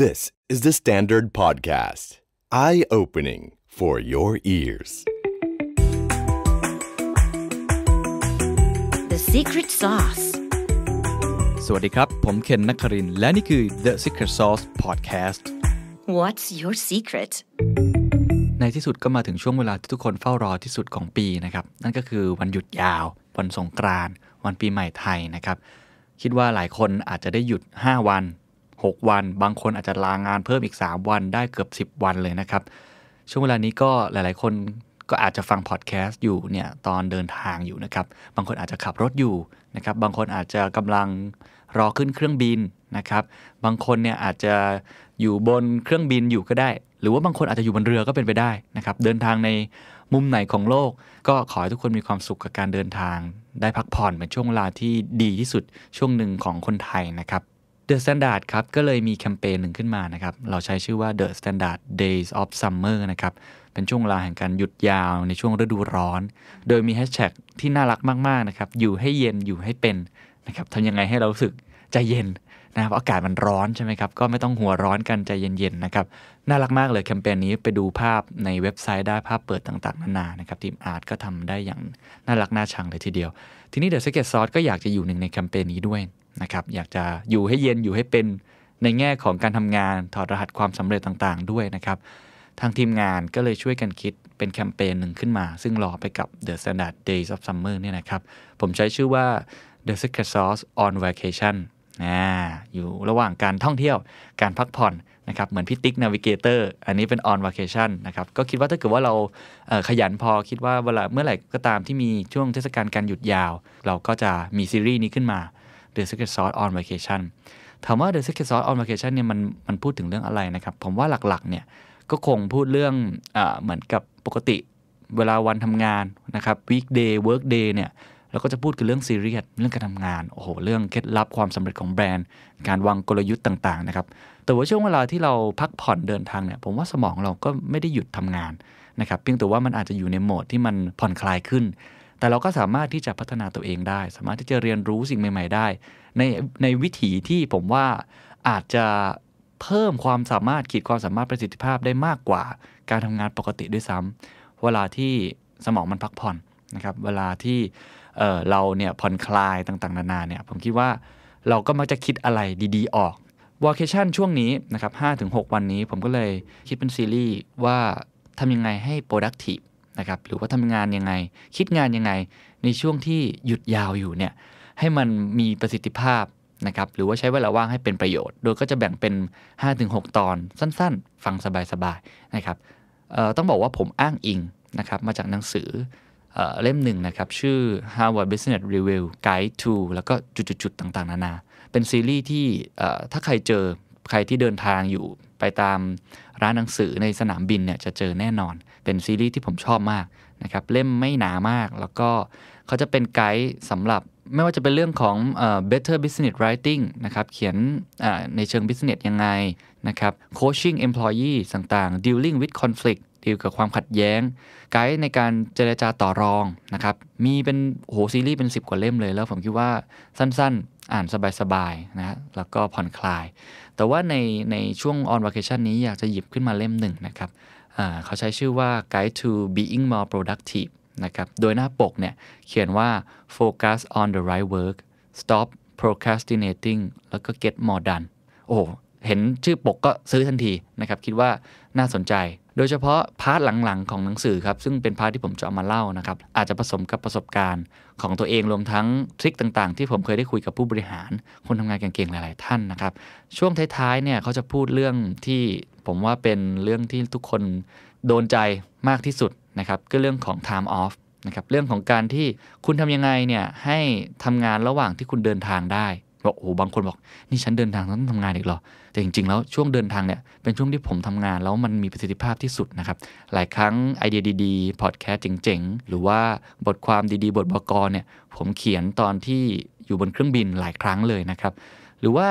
This is the Standard Podcast. Eye-opening for your ears. The Secret Sauce. สวัสดีครับ ผม เคนนักคารินและ นี่คือ The Secret Sauce Podcast What's your secret ในที่สุดก็มาถึงช่วงเวลาที่ทุกคนเฝ้ารอที่สุดของปีนะครับ นั่นก็คือวันหยุดยาว วันสงกรานต์วันปีใหม่ไทยนะครับ คิดว่าหลายคนอาจจะได้หยุด 5 วัน6 วันบางคนอาจจะลางงานเพิ่มอีก3วัน ได้เกือบ 10 วันเลยนะครับ ช่วงเวลานี้ก็หลายๆ คนก็อาจจะฟังพอดแคสต์อยู่เนี่ยตอนเดินทางอยู่นะครับ บางคนอาจจะขับรถอยู่นะครับบางคนอาจจะกำลังรอขึ้นเครื่องบินนะครับ บางคนเนี่ยอาจจะอยู่บนเครื่องบินอยู่ก็ได้ หรือว่าบางคนอาจจะอยู่บนเรือก็เป็นไปได้นะครับ เดินทางในมุมไหนของโลก ก็ขอให้ทุกคนมีความสุขกับการเดินทางได้พักผ่อนเป็นช่วงเวลาที่ดีที่สุดช่วงหนึ่งของคนไทยนะครับ The Standard ครับ ก็เลยมีแคมเปญหนึ่งขึ้นมานะครับ เราใช้ชื่อว่า The Standard Days of Summer นะครับ เป็นช่วงเวลาแห่งการหยุดยาวในช่วงฤดูร้อน โดยมีแฮชแท็กที่น่ารักมากๆ นะครับ อยู่ให้เย็นอยู่ให้เป็นนะครับทำยังไงให้เราสึกใจเย็นนะครับอากาศมันร้อนใช่ไหมครับ ก็ไม่ต้องหัวร้อนกันใจเย็นๆ นะครับ น่ารักมากเลยแคมเปญนี้ไปดูภาพในเว็บไซต์ได้ภาพเปิดต่างๆนานานะครับทีมอาร์ตก็ทำได้อย่างน่ารักน่าชังเลยทีเดียวทีนี้เดอะสเก็ตซอสก็อยากจะอยู่หนึ่งในแคมเปญนี้ด้วยนะครับอยากจะอยู่ให้เย็นอยู่ให้เป็นในแง่ของการทำงาน ถอดรหัสความสำเร็จต่างๆ ด้วยนะครับ ทางทีมงานก็เลยช่วยกันคิดเป็นแคมเปญหนึ่งขึ้นมา ซึ่งรอไปกับ The Standard Days of Summer เนี่ยนะครับ ผมใช้ชื่อว่า The Secret Sauce on Vacation ออยู่ระหว่างการท่องเที่ยวการพักผ่อนนะครับเหมือนพี่ติ๊กนาวิเกเตอร์อันนี้เป็น on vacation นะครับก็คิดว่าถ้าเกิดว่าเราขยันพอคิดว่าเวลาเมื่อไหร่ก็ตามที่มีช่วงเทศกาลการหยุดยาว เราก็จะมีซีรีส์นี้ขึ้นมา The Secret Sauce on Vacation ถามว่า The Secret Sauce on Vacation เนี่ยมันมันพูดถึงเรื่องอะไรนะครับ ผมว่าหลักๆ เนี่ย ก็คงพูดเรื่องอเหมือนกับปกติเวลาวันทำงานนะครับ weekday work day เนี่ยเราก็จะพูดกันเรื่องซีเรียสเรื่องการทำงานโอ้โหเรื่องเคล็ดลับความสำเร็จของแบรนด์ การวางกลยุทธ์ต่างๆนะครับแต่ว่าช่วงเวลาที่เราพักผ่อนเดินทางเนี่ยผมว่าสมองเราก็ไม่ได้หยุดทำงานนะครับเพียงแต่ว่ามันอาจจะอยู่ในโหมดที่มันผ่อนคลายขึ้นแต่เราก็สามารถที่จะพัฒนาตัวเองได้ สามารถที่จะเรียนรู้สิ่งใหม่ ๆได้ ในในวิถีที่ผมว่าอาจจะเพิ่มความสามารถขีดความสามารถประสิทธิภาพได้มากกว่า การทำงานปกติด้วยซ้ำ เวลาที่สมองมันพักผ่อนนะครับเวลาที่เเราเนี่ยผ่อนคลายต่างๆนานาเนี่ยผมคิดว่าเราก็มักจะคิดอะไรดีๆ ออกวอลเคชั่นช่วงนี้นะครับ5-6วันนี้ ผมก็เลยคิดเป็นซีรีส์ว่าทำยังไงให้ productive นะครับหรือว่าทำงานยังไงคิดงานยังไง ในช่วงที่หยุดยาวอยู่เนี่ยให้มันมีประสิทธิภาพนะครับหรือว่าใช้เวลาว่างให้เป็นประโยชน์ โดยก็จะแบ่งเป็น 5-6 ตอนสั้นๆ ฟังสบาย ๆ นะครับต้องบอกว่าผมอ้างอิงนะครับมาจากหนังสือเล่มหนึ่งนะครับชื่อ Harvard Business Review Guide to แล้วก็จุดๆต่างๆนานา เป็นซีรีส์ที่ถ้าใครเจอใครที่เดินทางอยู่ไปตามร้านหนังสือในสนามบินเนี่ยจะเจอแน่นอนเป็นซีรีส์ที่ผมชอบมากนะครับ เล่มไม่หนามากแล้วก็เขาจะเป็นไกด์สำหรับ ไม่ว่าจะเป็นเรื่องของ better business writing นะครับเขียนในเชิง business ยังไงนะครับ coaching employee ต่าง ๆ dealing with conflict ดีลกับความขัดแย้งไกด์ในการเจรจาต่อรองนะครับมีเป็นโห ซีรีส์เป็น 10 กว่าเล่มเลยแล้วผมคิดว่าสั้น ๆ อ่านสบายๆนะแล้วก็ผ่อนคลาย แต่ว่าในในช่วง on vacation นี้อยากจะหยิบขึ้นมาเล่มหนึ่งนะครับเขาใช้ชื่อว่า Guide to Being More Productive นะครับ โดยหน้าปกเนี่ย เขียนว่า Focus on the right work Stop procrastinating แล้วก็ get more done โอ้เห็นชื่อปกก็ซื้อทันที นะครับคิดว่าน่าสนใจ โดยเฉพาะพาร์ทหลังๆ ของหนังสือครับ ซึ่งเป็นพาร์ทที่ผมจะเอามาเล่านะครับ อาจจะผสมกับประสบการณ์ ของตัวเองรวมทั้ง ทริคต่างๆที่ผมเคยได้คุยกับผู้บริหาร คนทำงานเก่งๆหลายๆท่านนะครับช่วงท้ายๆเนี่ยเขาจะพูดเรื่องที่ผมว่าเป็นเรื่องที่ทุกคนโดนใจมากที่สุดนะครับก็เรื่องของ time off นะครับเรื่องของการที่คุณทำยังไงเนี่ยให้ทำงานระหว่างที่คุณเดินทางได้ บอกโอ้บางคนบอก นี่ฉันเดินทางต้องทำงานอีกเหรอ แต่จริง ๆ แล้วช่วงเดินทางเนี่ยเป็นช่วงที่ผมทำงาน แล้วมันมีประสิทธิภาพที่สุดนะครับหลายครั้งไอเดียดีๆพอดแคสต์เจ๋งๆ หรือว่าบทความดีๆ บทบกเนี่ย ผมเขียนตอนที่อยู่บนเครื่องบินหลายครั้งเลยนะครับหรือว่า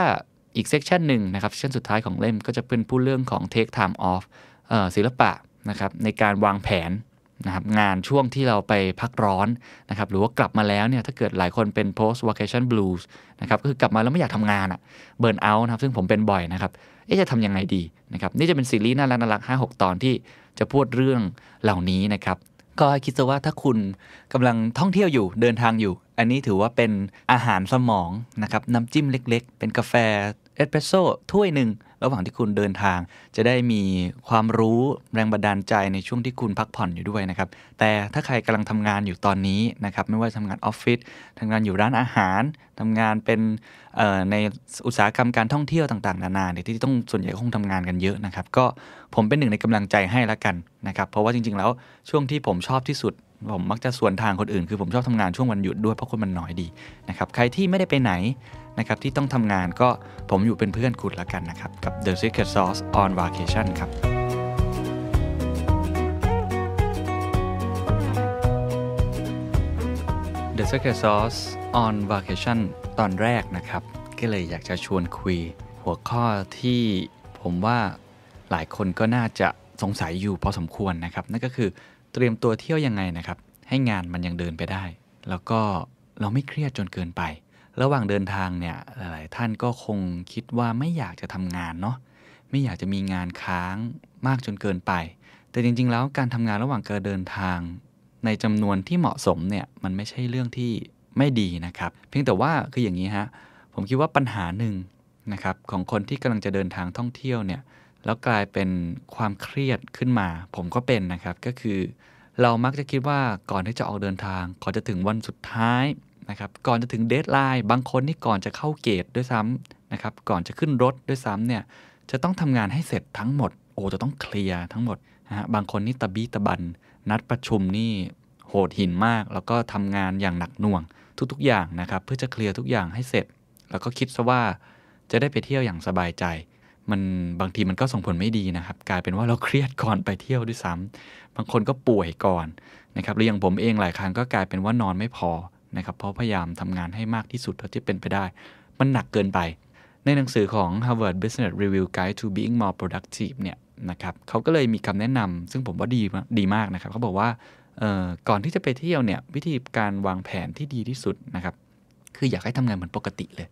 อีกเซกชันหนึ่งนะครับเซกชันสุดท้ายของเล่มก็จะเป็นพูดเรื่องของ take time off ศิลปะนะครับในการวางแผนนะครับงานช่วงที่เราไปพักร้อนนะครับหรือว่ากลับมาแล้วเนี่ยถ้าเกิดหลายคนเป็น post vacation blues นะครับก็คือกลับมาแล้วไม่อยากทำงานอะ่ะเบิร์นเอาท์นะครับซึ่งผมเป็นบ่อยนะครับเอ๊ะจะทำยังไงดีนะครับนี่จะเป็นซีรีส์น่ารักน่ารักห้าหกตอนที่จะพูดเรื่องเหล่านี้นะครับก็คิดซะว่าถ้าคุณกำลังท่องเที่ยวอยู่เดินทางอยู่อันนี้ถือว่าเป็นอาหารสมองนะครับ น้ำจิ้มเล็ก ๆ เป็นกาแฟเอสเปรสโซ่ถ้วยหนึ่งระหว่างที่คุณเดินทาง จะได้มีความรู้แรงบันดาลใจในช่วงที่คุณพักผ่อนอยู่ด้วยนะครับแต่ถ้าใครกำลังทำงานอยู่ตอนนี้นะครับไม่ว่าทำงานออฟฟิศทำงานอยู่ร้านอาหารทำงานเป็นในอุตสาหกรรมการท่องเที่ยวต่างๆ นานาเนี่ยที่ต้องส่วนใหญ่คงทำงานกันเยอะนะครับก็ผมเป็นหนึ่งในกำลังใจให้ละกันนะครับ เพราะว่าจริง ๆ แล้วช่วงที่ผมชอบที่สุดผมมักจะส่วนทางคนอื่น คือผมชอบทำงานช่วงวันหยุดด้วยเพราะคนมันน้อยดีนะครับใครที่ไม่ได้ไปไหนนะครับที่ต้องทำงานก็ผมอยู่เป็นเพื่อนคุณละกันนะครับกับ The Secret Sauce on Vacation ครับ The Secret Sauce on Vacation ตอนแรกนะครับ ก็เลยอยากจะชวนคุยหัวข้อที่ผมว่าหลายคนก็น่าจะสงสัยอยู่พอสมควรนะครับ นั่นก็คือเตรียมตัวเที่ยวยังไงนะครับ ให้งานมันยังเดินไปได้ แล้วก็เราไม่เครียดจนเกินไป ระหว่างเดินทางเนี่ยหลายๆท่านก็คงคิดว่าไม่อยากจะทำงานเนาะไม่อยากจะมีงานค้างมากจนเกินไป แต่จริงๆแล้วการทำงานระหว่างการเดินทาง ในจำนวนที่เหมาะสมเนี่ยมันไม่ใช่เรื่องที่ไม่ดีนะครับ เพียงแต่ว่าคืออย่างนี้ฮะผมคิดว่าปัญหาหนึ่งนะครับของคนที่กำลังจะเดินทางท่องเที่ยวเนี่ยแล้วกลายเป็นความเครียดขึ้นมา ผมก็เป็นนะครับ ก็คือ เรามักจะคิดว่าก่อนที่จะออกเดินทาง ก่อนจะถึงวันสุดท้ายนะครับ ก่อนจะถึงเดทไลน์ บางคนนี่ก่อนจะเข้าเกตด้วยซ้ำนะครับ ก่อนจะขึ้นรถด้วยซ้ำเนี่ย จะต้องทำงานให้เสร็จทั้งหมด โอ้จะต้องเคลียร์ทั้งหมดนะฮะบางคนนี่ตะบี้ตะบัน นัดประชุมนี่ โหดหินมาก แล้วก็ทำงานอย่างหนักหน่วง ทุกๆอย่างนะครับ เพื่อจะเคลียร์ทุกอย่างให้เสร็จ แล้วก็คิดซะว่า จะได้ไปเที่ยวอย่างสบายใจมันบางทีมันก็ส่งผลไม่ดีนะครับ กลายเป็นว่าเราเครียดก่อนไปเที่ยวด้วยซ้ำ บางคนก็ป่วยก่อนนะครับหรืออย่างผมเองหลายครั้งก็กลายเป็นว่านอนไม่พอนะครับเพราะพยายามทำงานให้มากที่สุด เท่าที่เป็นไปได้ มันหนักเกินไป ในหนังสือของ Harvard Business Review Guide to Being More Productive เนี่ยนะครับเขาก็เลยมีคำแนะนำ ซึ่งผมว่าดีดีมากนะครับเขาบอกว่าก่อนที่จะไปเที่ยวเนี่ยวิธีการวางแผนที่ดีที่สุดนะครับคืออยากให้ทำงานเหมือนปกติเลย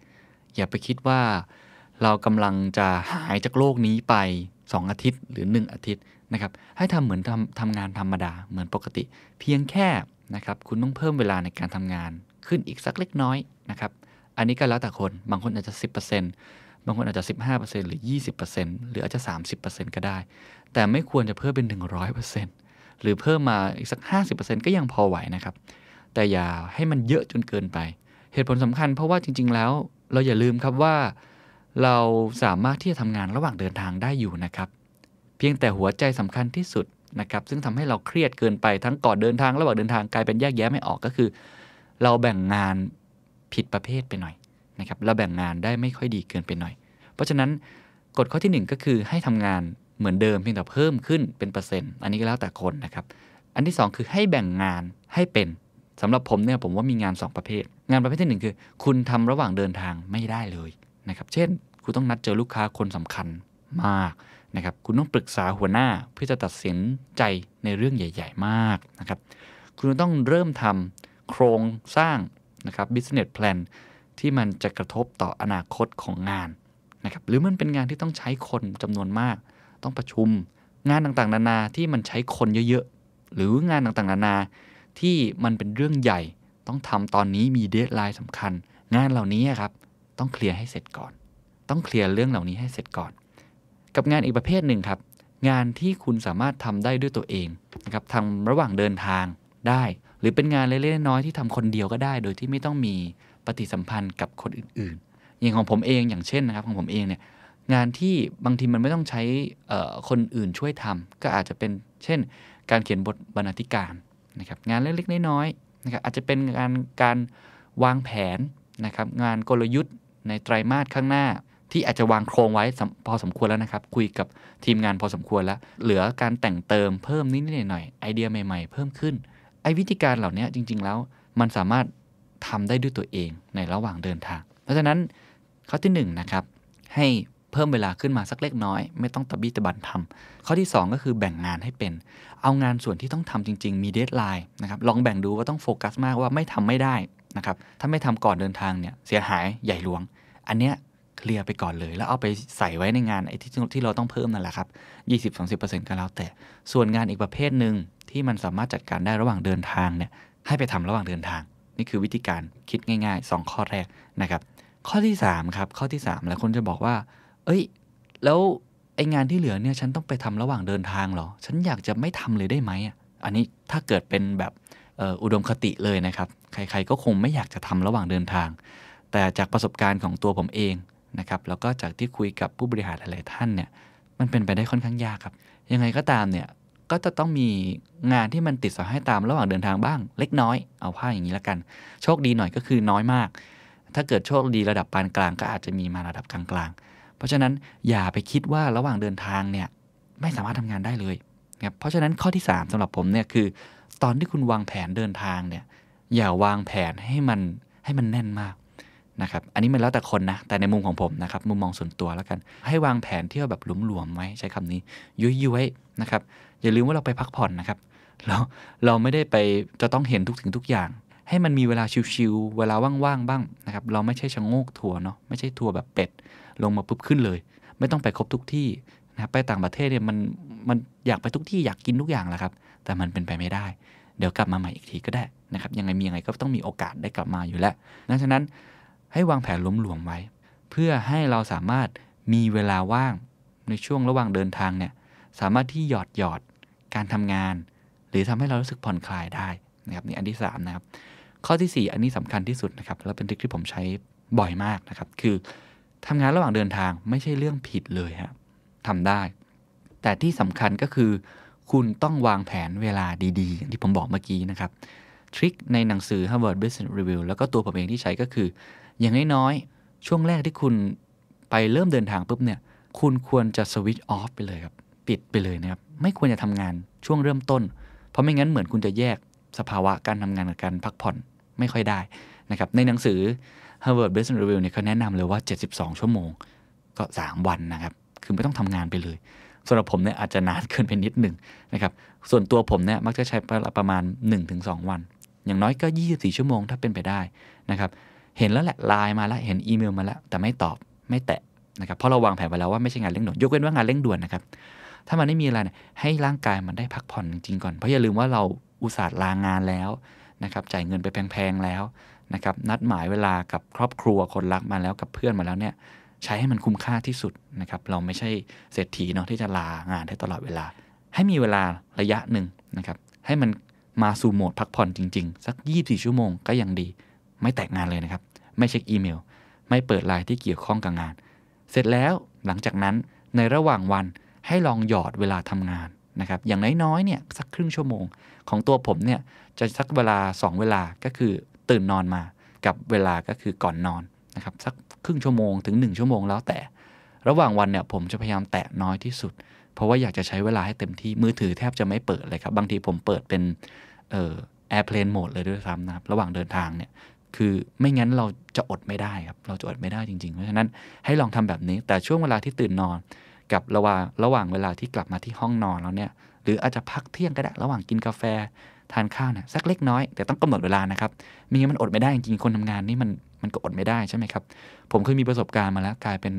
อย่าไปคิดว่าเรากำลังจะหายจากโรคนี้ไป 2 อาทิตย์หรือ 1 อาทิตย์นะครับให้ทำเหมือนทำทำงานธรรมดาเหมือนปกติ เพียงแค่นะครับ คุณต้องเพิ่มเวลาในการทำงานขึ้นอีกสักเล็กน้อยนะครับอันนี้ก็แล้วแต่คนบางคนอาจจะ 10%บางคนอาจจะ 15%หรือ 20%หรืออาจจะ 30%ก็ได้ แต่ไม่ควรจะเพิ่มเป็น 100%หรือเพิ่มมาอีกสัก 50%ก็ยังพอไหวนะครับ แต่อย่าให้มันเยอะจนเกินไป เหตุผลสำคัญเพราะว่าจริงๆแล้ว เราอย่าลืมครับว่าเราสามารถที่จะทำงานระหว่างเดินทางได้อยู่นะครับ เพียงแต่หัวใจสำคัญที่สุดนะครับซึ่งทำให้เราเครียดเกินไปทั้งก่อนเดินทางระหว่างเดินทางกลายเป็นแยกแยะไม่ออกก็คือ เราแบ่งงานผิดประเภทไปหน่อยนะครับเราแบ่งงานได้ไม่ค่อยดีเกินไปหน่อย เพราะฉะนั้นกฎข้อที่ 1 ก็คือให้ทำงานเหมือนเดิมเพียงแต่เพิ่มขึ้นเป็นเปอร์เซ็นต์อันนี้ก็แล้วแต่คนนะครับ อันที่ 2 คือให้แบ่งงานให้เป็นสำหรับผมเนี่ยผมว่ามีงาน 2 ประเภท งานประเภทที่ 1 คือ คุณทำระหว่างเดินทางไม่ได้เลยนะครับ เช่นคุณต้องนัดเจอลูกค้าคนสำคัญมากนะครับ คุณต้องปรึกษาหัวหน้าเพื่อจะตัดสินใจในเรื่องใหญ่ ๆ มากนะครับ คุณต้องเริ่มทำโครงสร้างนะครับ business plan ที่มันจะกระทบต่ออนาคตของงานนะครับ หรือมันเป็นงานที่ต้องใช้คนจำนวนมาก ต้องประชุมงานต่างๆ นานาที่มันใช้คนเยอะๆ หรืองานต่างๆนานาที่มันเป็นเรื่องใหญ่ ต้องทำตอนนี้มีเดทไลน์สำคัญ งานเหล่านี้ครับต้องเคลียร์ให้เสร็จก่อนต้องเคลียร์เรื่องเหล่านี้ให้เสร็จก่อน กับงานอีกประเภทหนึ่งครับ งานที่คุณสามารถทำได้ด้วยตัวเองนะครับทำระหว่างเดินทางได้ หรือเป็นงานเล็กๆน้อยๆที่ทำคนเดียวก็ได้ โดยที่ไม่ต้องมีปฏิสัมพันธ์กับคนอื่นๆ อย่างของผมเอง อย่างเช่นนะครับของผมเองเนี่ย งานที่บางทีมันไม่ต้องใช้คนอื่นช่วยทำ ก็อาจจะเป็น เช่น การเขียนบทบรรณาธิการนะครับ งานเล็กๆน้อยๆนะครับอาจจะเป็นงานการวางแผนนะครับ งานกลยุทธ์ในไตรามาสข้างหน้าที่อาจจะวางโครงไว้พอสมควรแล้วนะครับ คุยกับทีมงานพอสมควรแล้ว เหลือการแต่งเติมเพิ่มนิดๆหน่อยๆไอเดียใหม่ๆ เพิ่มขึ้นไอวิธีการเหล่านี้จริง ๆ แล้วมันสามารถทำได้ด้วยตัวเองในระหว่างเดินทาง เพราะฉะนั้นข้อที่1นนะครับให้เพิ่มเวลาขึ้นมาสักเล็กน้อย ไม่ต้องตะบี้ตะบันทำ ข้อที่ 2 ก็คือแบ่งงานให้เป็น เอางานส่วนที่ต้องทำจริงๆ มีเดทไลน์นะครับลองแบ่งดูว่าต้องโฟกัสมากว่าไม่ทำไม่ได้นะครับถ้าไม่ทำก่อนเดินทางเนี่ยเสียหายใหญ่หลวง อันเนี้ยเคลียร์ไปก่อนเลยแล้วเอาไปใส่ไว้ในงานไอ้ที่ที่เราต้องเพิ่มนั่นแหละครับ 20-30%ก็แล้ว แต่ส่วนงานอีกประเภทหนึ่งที่มันสามารถจัดการได้ระหว่างเดินทางเนี่ยให้ไปทำระหว่างเดินทาง นี่คือวิธีการคิดง่าย ๆ 2 ข้อแรกนะครับ ข้อที่ 3 ครับข้อที่3หลายคนจะบอกว่า เอ้ย แล้วไอ้งานที่เหลือเนี่ยฉันต้องไปทำระหว่างเดินทางหรอฉันอยากจะไม่ทำเลยได้ไหมอันนี้ถ้าเกิดเป็นแบบอุดมคติเลยนะครับ ใครๆก็คงไม่อยากจะทำระหว่างเดินทาง แต่จากประสบการณ์ของตัวผมเองนะครับแล้วก็จากที่คุยกับผู้บริหารหลายท่านเนี่ยมันเป็นไปได้ค่อนข้างยากครับยังไงก็ตามเนี่ยก็จะต้องมีงานที่มันติดสอยให้ตามระหว่างเดินทางบ้าง เล็กน้อยเอาผ้าอย่างนี้ละกัน โชคดีหน่อยก็คือน้อยมาก ถ้าเกิดโชคดีระดับปานกลาง ก็อาจจะมีมาระดับกลาง ๆ เพราะฉะนั้นอย่าไปคิดว่าระหว่างเดินทางเนี่ยไม่สามารถทำงานได้เลยครับเพราะฉะนั้นข้อที่ 3 สำหรับผมเนี่ยคือ ตอนที่คุณวางแผนเดินทางเนี่ยอย่าวางแผนให้มันให้มันแน่นมากนะครับ อันนี้มันแล้วแต่คนนะ แต่ในมุมของผมนะครับ มุมมองส่วนตัวแล้วกัน ให้วางแผนเที่ยวแบบหลวมๆไว้ใช้คำนี้ยุ้ยๆนะครับ อย่าลืมว่าเราไปพักผ่อนนะครับ เราเราไม่ได้ไปจะต้องเห็นทุกถึงทุกอย่าง ให้มันมีเวลาชิวๆเวลาว่างๆ บ้างนะครับ เราไม่ใช่ชะโงกทัวร์เนาะ ไม่ใช่ทัวร์แบบเป็ด ลงมาปุ๊บขึ้นเลย ไม่ต้องไปครบทุกที่นะครับ ไปต่างประเทศเนี่ยมันมันอยากไปทุกที่อยากกินทุกอย่างแหละครับ แต่มันเป็นไปไม่ได้ เดี๋ยวกลับมาใหม่อีกทีก็ได้นะครับ ยังไงมียังไงก็ต้องมีโอกาสได้กลับมาอยู่แล้วดังนั้นให้วางแผนล้มหลวงไว้ เพื่อให้เราสามารถมีเวลาว่างในช่วงระหว่างเดินทางเนี่ยสามารถที่หยอดหยอดการทำงาน หรือทำให้เรารู้สึกผ่อนคลายได้นะครับนี่อันที่3นะครับข้อที่ 4 อันนี้สำคัญที่สุดนะครับและเป็นทริคที่ผมใช้บ่อยมากนะครับคือทำงานระหว่างเดินทางไม่ใช่เรื่องผิดเลยฮะทำได้ แต่ที่สำคัญก็คือ คุณต้องวางแผนเวลาดีๆอย่างที่ผมบอกเมื่อกี้นะครับทริคในหนังสือ Harvard Business Review แล้วก็ตัวผมเองที่ใช้ก็คืออย่างน้อยๆ ช่วงแรกที่คุณไปเริ่มเดินทางปุ๊บเนี่ย คุณควรจะสวิตช์ออฟไปเลยครับ ปิดไปเลยนะครับ ไม่ควรจะทำงานช่วงเริ่มต้น เพราะไม่งั้นเหมือนคุณจะแยกสภาวะการทำงานกับการพักผ่อนไม่ค่อยได้นะครับ ในหนังสือ Harvard Business Review เนี่ยเขาแนะนำเลยว่า 72 ชั่วโมง ก็ 3 วันนะครับ คือไม่ต้องทำงานไปเลยสำหรับผมเนี่ยอาจจะนานเกินไปนิดหนึ่งนะครับ ส่วนตัวผมเนี่ยมักจะใช้ประมาณ 1-2 วัน อย่างน้อยก็ 24 ชั่วโมงถ้าเป็นไปได้นะครับเห็นแล้วแหละไลน์มาแล้วเห็นอีเมลมาแล้ว แต่ไม่ตอบไม่แตะนะครับเพราะเราวางแผนไว้แล้วว่าไม่ใช่งานเร่งด่วนยกเว้นว่างานเร่งด่วนนะครับ ถ้ามันไม่มีอะไรให้ร่างกายมันได้พักผ่อนจริงๆก่อนเพราะอย่าลืมว่าเราอุตส่าห์ลางานแล้วนะครับ จ่ายเงินไปแพงๆแล้วนะครับนัดหมายเวลากับครอบครัว คนรักมาแล้ว กับเพื่อนมาแล้วเนี่ยใช้ให้มันคุ้มค่าที่สุดนะครับเราไม่ใช่เศรษฐีเนาะที่จะลางานได้ตลอดเวลา ให้มีเวลาระยะหนึ่งนะครับให้มันมาสู่โหมดพักผ่อนจริง ๆ สัก24ชั่วโมงก็ยังดีไม่แตกงานเลยนะครับไม่เช็คอีเมลไม่เปิดไลน์ที่เกี่ยวข้องกับงาน เสร็จแล้วหลังจากนั้นในระหว่างวันให้ลองหยอดเวลาทำงานนะครับอย่างน้อยๆเนี่ยสักครึ่งชั่วโมงของตัวผมเนี่ยจะสักเวลา 2 เวลาก็คือตื่นนอนมากับเวลาก็คือก่อนนอนนะครับสักครึ่งชั่วโมงถึง 1 ชั่วโมงแล้วแต่ ระหว่างวันเนี่ยผมจะพยายามแตะน้อยที่สุด เพราะว่าอยากจะใช้เวลาให้เต็มที่มือถือแทบจะไม่เปิดเลยครับบางทีผมเปิดเป็นแอร์เพลนโหมดเลยด้วยซ้ำนะครับระหว่างเดินทางเนี่ยคือไม่งั้นเราจะอดไม่ได้ครับเราจะอดไม่ได้จริง ๆ เพราะฉะนั้นให้ลองทำแบบนี้ แต่ช่วงเวลาที่ตื่นนอน กับระหว่างระหว่างเวลาที่กลับมาที่ห้องนอนแล้วเนี่ย หรืออาจจะพักเที่ยงก็ได้ระหว่างกินกาแฟทานข้าวเนี่ยสักเล็กน้อย แต่ต้องกำหนดเวลานะครับมีงันมันอดไม่ได้จริงๆคนทำงานนี่มันมันก็อดไม่ได้ใช่ไหมครับผมเคยมีประสบการณ์มาแล้วกลายเป็น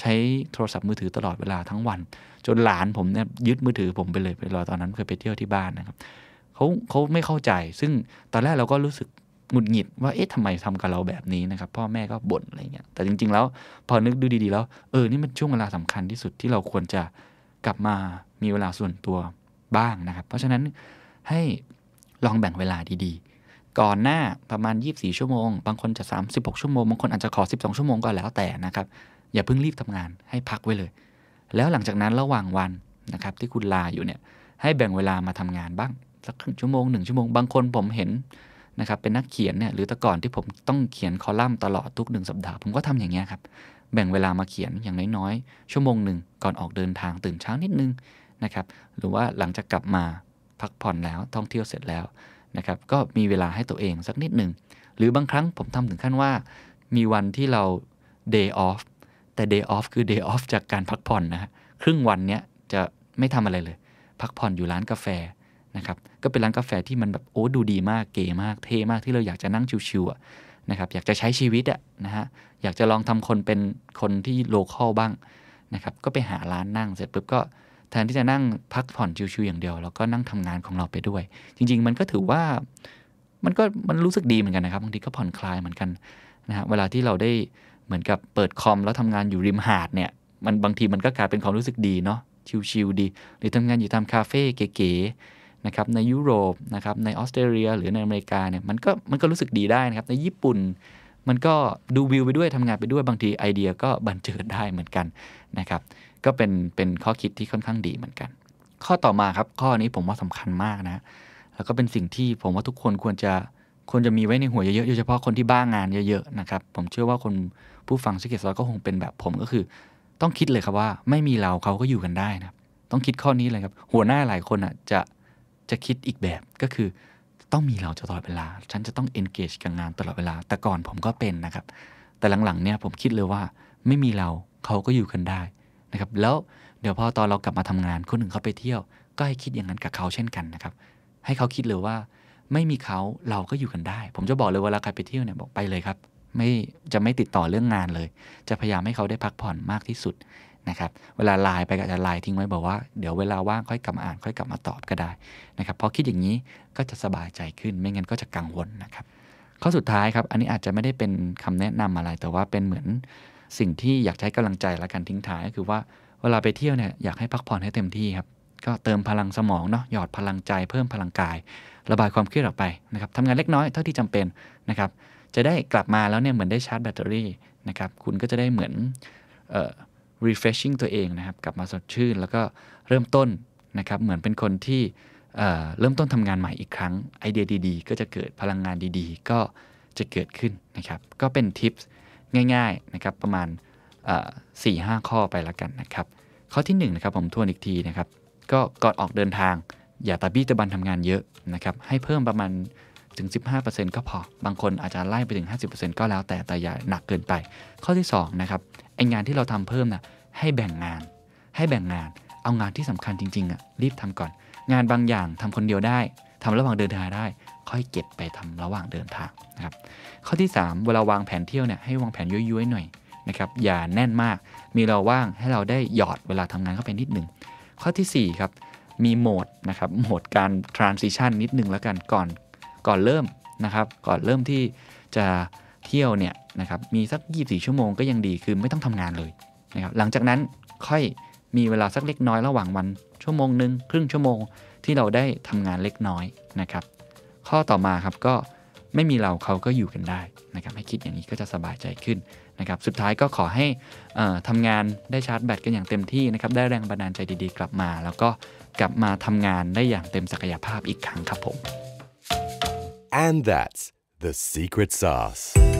ใช้โทรศัพท์มือถือตลอดเวลาทั้งวันจนหลานผมเนี่ยยึดมือถือผมไปเลยไปรอตอนนั้นเคยไปเที่ยวที่บ้านนะครับเขาเขาไม่เข้าใจ ซึ่งตอนแรกเราก็รู้สึกหงุดหงิดว่า เอ๊ะ ทำไมทำกับเราแบบนี้นะครับ พ่อแม่ก็บ่นอะไรเงี้ยแต่จริง ๆ แล้ว พอนึกดูดี ๆ แล้ว เออ นี่มันช่วงเวลาสำคัญที่สุดที่เราควรจะกลับมามีเวลาส่วนตัวบ้างนะครับ เพราะฉะนั้นให้ลองแบ่งเวลาดีๆ ก่อนหน้าประมาณ 24 ชั่วโมง บางคนจะ 36 ชั่วโมงบางคนอาจจะขอ 12 ชั่วโมงก็แล้วแต่นะครับอย่าเพิ่งรีบทำงานให้พักไว้เลย แล้วหลังจากนั้นระหว่างวันนะครับ ที่คุณลาอยู่เนี่ยให้แบ่งเวลามาทำงานบ้างสักครึ่งชั่วโมงหนึ่งชั่วโมงบางคนผมเห็นนะครับเป็นนักเขียนเนี่ยหรือแต่ก่อนที่ผมต้องเขียนคอลัมน์ตลอดทุกหนึ่งสัปดาห์ผมก็ทำอย่างเงี้ยครับแบ่งเวลามาเขียนอย่างน้อยๆชั่วโมงหนึ่งก่อนออกเดินทางตื่นเช้านิดนึงนะครับหรือว่าหลังจากกลับมาพักผ่อนแล้วท่องเที่ยวเสร็จแล้วนะครับก็มีเวลาให้ตัวเองสักนิดหนึ่งหรือบางครั้งผมทำถึงขั้นว่า มีวันที่เรา day off แต่ day off คือ day off จากการพักผ่อนนะครึ่งวันเนี้ยจะไม่ทำอะไรเลย พักผ่อนอยู่ร้านกาแฟนะครับก็เป็นร้านกาแฟที่มันแบบโอ้ดูดีมากเก๋มาก เท่มากที่เราอยากจะนั่งชิวๆนะครับอยากจะใช้ชีวิตอะนะฮะอยากจะลองทำคนเป็นคนที่โลคอลบ้างนะครับก็ไปหาร้านนั่งเสร็จปุ๊บก็แทนที่จะนั่งพักผ่อนชิวๆอย่างเดียวเราก็นั่งทำงานของเราไปด้วย จริงๆมันก็ถือว่ามันก็มันรู้สึกดีเหมือนกันนะครับ บางทีก็ผ่อนคลายเหมือนกันนะฮะเวลาที่เราได้เหมือนกับเปิดคอม แล้วทำงานอยู่ริมหาดเนี่ยมันบางทีมันก็กลายเป็นความรู้สึกดีเนาะชิวๆดี หรือทำงานอยู่ตามคาเฟ่เก๋ๆนะครับในยุโรปนะครับในออสเตรเลีย หรือในอเมริกาเนี่ยมันก็มันก็รู้สึกดีได้นะครับ ในญี่ปุ่น มันก็ดูวิวไปด้วยทำงานไปด้วยบางทีไอเดียก็บันเจิดได้เหมือนกันนะครับก็เป็นเป็นข้อคิดที่ค่อนข้างดีเหมือนกัน ข้อต่อมาครับข้อนี้ผมว่าสำคัญมากนะ แล้วก็เป็นสิ่งที่ผมว่าทุกคนควรจะควรจะมีไว้ในหัวเยอะๆโดยเฉพาะคนที่บ้างงานเยอะๆนะครับผมเชื่อว่าคนผู้ฟังสกเก็ตซอยก็คงเป็นแบบผมก็คือต้องคิดเลยครับว่าไม่มีเราเขาก็อยู่กันได้นะต้องคิดข้อนี้เลยครับ หัวหน้าหลายคนอ่ะจะจะคิดอีกแบบก็คือ ต้องมีเราตลอดเวลา ฉันจะต้อง engage กับงานตลอดเวลา แต่ก่อนผมก็เป็นนะครับแต่หลังๆเนี่ยผมคิดเลยว่าไม่มีเราเขาก็อยู่กันได้นะครับแล้วเดี๋ยวพอตอนเรากลับมาทำงานคนหนึ่งเขาไปเที่ยวก็ให้คิดอย่างนั้นกับเขาเช่นกันนะครับ ให้เขาคิดเลยว่าไม่มีเขาเราก็อยู่กันได้ ผมจะบอกเลยว่าเวลาใครไปเที่ยวเนี่ยบอกไปเลยครับไม่จะไม่ติดต่อเรื่องงานเลย จะพยายามให้เขาได้พักผ่อนมากที่สุดนะครับเวลาไลน์ไปก็จะไลน์ทิ้งไว้บอกว่าเดี๋ยวเวลาว่างค่อยกลับมาอ่านค่อยกลับมาตอบก็ได้นะครับพอคิดอย่างนี้ก็จะสบายใจขึ้นไม่งั้นก็จะกังวลนะครับข้อสุดท้ายครับอันนี้อาจจะไม่ได้เป็นคำแนะนำอะไรแต่ว่าเป็นเหมือน สิ่งที่อยากใช้กำลังใจและกันทิ้งท้ายก็คือว่าเวลาไปเที่ยวเนี่ยอยากให้พักผ่อนให้เต็มที่ครับก็เติมพลังสมองเนาะหยอดพลังใจ เพิ่มพลังกาย ระบายความเครียดออกไปนะครับทำงานเล็กน้อยเท่าที่จำเป็นนะครับจะได้กลับมาแล้วเนี่ยเหมือนได้ชาร์จแบตเตอรี่นะครับคุณก็จะได้เหมือน refreshing ตัวเองนะครับกลับมาสดชื่น แล้วก็เริ่มต้นนะครับเหมือนเป็นคนที่เริ่มต้นทำงานใหม่อีกครั้งไอเดียดี ๆ ก็จะเกิดพลังงานดีๆ ก็จะเกิดขึ้นนะครับก็เป็นทิปง่ายๆนะครับประมาณสี่ห้าข้อไปละกันนะครับข้อที่1นนะครับผมทวนอีกทีนะครับก็ก่อนออกเดินทาง อย่าตาบี้ตะบันทำงานเยอะนะครับให้เพิ่มประมาณถึง1 5ก็พอบางคนอาจจะไล่ไปถึง 50%ก็แล้วแต่ แต่อย่าหนักเกินไป ข้อที่2นะครับไองานที่เราทำเพิ่มนะ่ะให้แบ่งงาน ให้แบ่งงาน เอางานที่สำคัญจริงๆอะ่ะ รีบทำก่อน งานบางอย่างทำคนเดียวได้ ทำระหว่างเดินทางได้ ค่อยเก็บไปทำระหว่างเดินทางนะครับข้อที่ 3 เวลาวางแผนเที่ยวเนี่ย ให้วางแผนย้อยๆหน่อยนะครับ อย่าแน่นมาก มีเราว่างให้เราได้หยอดเวลาทำงานเข้าไปนิดหนึ่งข้อที่4ครับ มีโหมดนะครับ โหมดการ transition นิดหนึ่งแล้วกันก่อนก่อนเริ่มนะครับก่อนเริ่มที่จะเที่ยวเนี่ยนะครับมีสัก 24 ชั่วโมงก็ยังดีคือไม่ต้องทำงานเลยนะครับหลังจากนั้นค่อยมีเวลาสักเล็กน้อยระหว่างวันชั่วโมงหนึ่งครึ่งชั่วโมงที่เราได้ทำงานเล็กน้อยนะครับข้อต่อมาครับก็ไม่มีเราเขาก็อยู่กันได้นะครับให้คิดอย่างนี้ก็จะสบายใจขึ้นนะครับสุดท้ายก็ขอให้ทำงานได้ชาร์จแบตกันอย่างเต็มที่นะครับได้แรงบันดาลใจดีๆ กลับมา แล้วก็กลับมาทำงานได้อย่างเต็มศักยภาพอีกครั้งครับผม And that's the secret sauce.